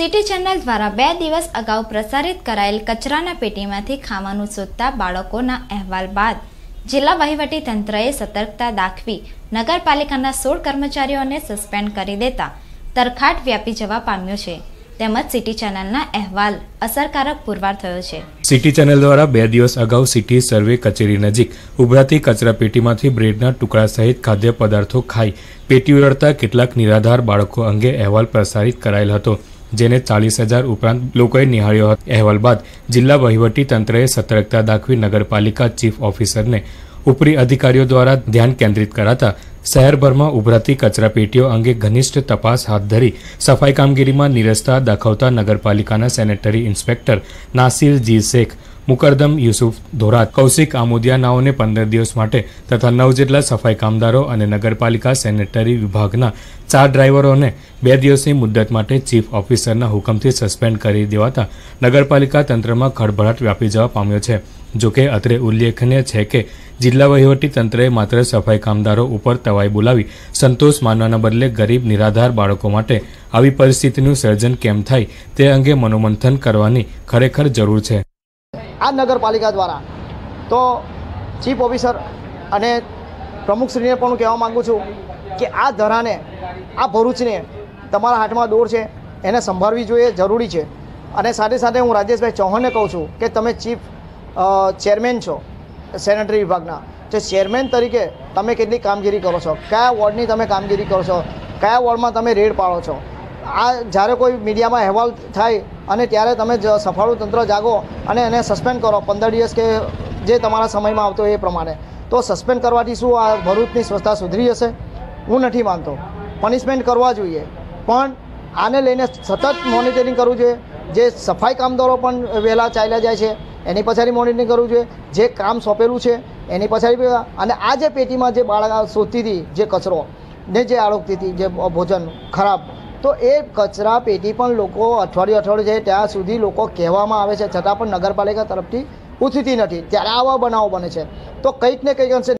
city channel દ્વારા બે દિવસ અગાઉ પ્રસારિત કરાયેલ કચરાના પેટીમાંથી ખાવાનું શોધતા બાળકોના અહેવાલ બાદ જિલ્લા વહીવટી તંત્રએ સતર્કતા દાખવી નગરપાલિકાના સોળ કર્મચારીઓને સસ્પેન્ડ કરી દેતા તરખાટ વ્યાપી જવા પામ્યો છે તેમજ સિટી ચેનલના અહેવાલ અસરકારક પુરવાર થયો છે સિટી ચેનલ દ્વારા બે દિવસ અગાઉ સિટી સર્વે કચેરી નજીક ઉભરાતી પેટીમાંથી બ્રેડના ટુકડા સહિત ખાદ્ય પદાર્થો ખાઈ પેટી ઉરડતા કેટલાક નિરાધાર બાળકો અંગે અહેવાલ પ્રસારિત કરાયેલ હતો જેને ચાલીસ હજાર ઉપરાંત લોકોએ નિહાળ્યો હતો અહેવાલ બાદ જિલ્લા વહીવટી તંત્રએ સતર્કતા દાખવી નગરપાલિકા ચીફ ઓફિસરને ઉપરી અધિકારીઓ દ્વારા ધ્યાન કેન્દ્રિત કરાતા શહેરભરમાં ઉભરાતી કચરાપેટીઓ અંગે ઘનિષ્ઠ તપાસ હાથ ધરી સફાઈ કામગીરીમાં નિરસતા દાખવતા નગરપાલિકાના sanitary inspector Nasir G Shaikh Mukaddam Yusuf Dhorat Kaushik આમોદિયાનાઓને પંદર દિવસ માટે તથા નવ જેટલા સફાઈ કામદારો અને નગરપાલિકા સેનેટરી વિભાગના ચાર ડ્રાઈવરોને બે દિવસની મુદ્દત માટે ચીફ ઓફિસરના હુકમથી સસ્પેન્ડ કરી દેવાતા નગરપાલિકા તંત્રમાં ખળભળાટ વ્યાપી જવા પામ્યો છે જોકે અત્રે ઉલ્લેખનીય છે કે જિલ્લા વહીવટી તંત્રએ માત્ર સફાઈ કામદારો ઉપર તવાઈ બોલાવી સંતોષ માનવાના બદલે ગરીબ નિરાધાર બાળકો માટે આવી પરિસ્થિતિનું સર્જન કેમ થાય તે અંગે મનોમંથન કરવાની ખરેખર જરૂર છે આ નગરપાલિકા દ્વારા તો ચીફ ઓફિસર અને પ્રમુખશ્રીને પણ હું કહેવા માગું છું કે આ ધરાને આ ભરૂચને તમારા હાથમાં દોર છે એને સંભાળવી જોઈએ જરૂરી છે અને સાથે સાથે હું રાજેશભાઈ ચૌહાણને કહું છું કે તમે ચીફ ચેરમેન છો સેનેટરી વિભાગના જે ચેરમેન તરીકે તમે કેટલી કામગીરી કરો છો કયા વોર્ડની તમે કામગીરી કરો છો કયા વોર્ડમાં તમે રેડ પાડો છો આ જ્યારે કોઈ મીડિયામાં અહેવાલ થાય અને ત્યારે તમે જ સફાળું તંત્ર જાગો અને એને સસ્પેન્ડ કરો પંદર દિવસ કે જે તમારા સમયમાં આવતો એ પ્રમાણે તો સસ્પેન્ડ કરવાથી શું આ ભરૂચની સ્વચ્છતા સુધરી જશે હું નથી માનતો પનિશમેન્ટ કરવા જોઈએ પણ આને લઈને સતત મોનિટરિંગ કરવું જોઈએ જે સફાઈ કામદારો પણ વહેલા ચાલ્યા જાય છે એની પછાડી મોનિટરિંગ કરવું જોઈએ જે કામ સોંપેલું છે એની પછાડી અને આ જે પેટીમાં જે બાળક શોધતી હતી જે કચરો ને જે આળોકતી હતી જે ભોજન ખરાબ તો એ કચરા પેટી પણ લોકો અઠવાડિયું અઠવાડિયું જાય ત્યાં સુધી લોકો કહેવામાં આવે છે છતાં પણ નગરપાલિકા તરફથી ઉઠતી નથી ત્યારે આવા બનાવો બને છે તો કંઈક ને કંઈક અંશે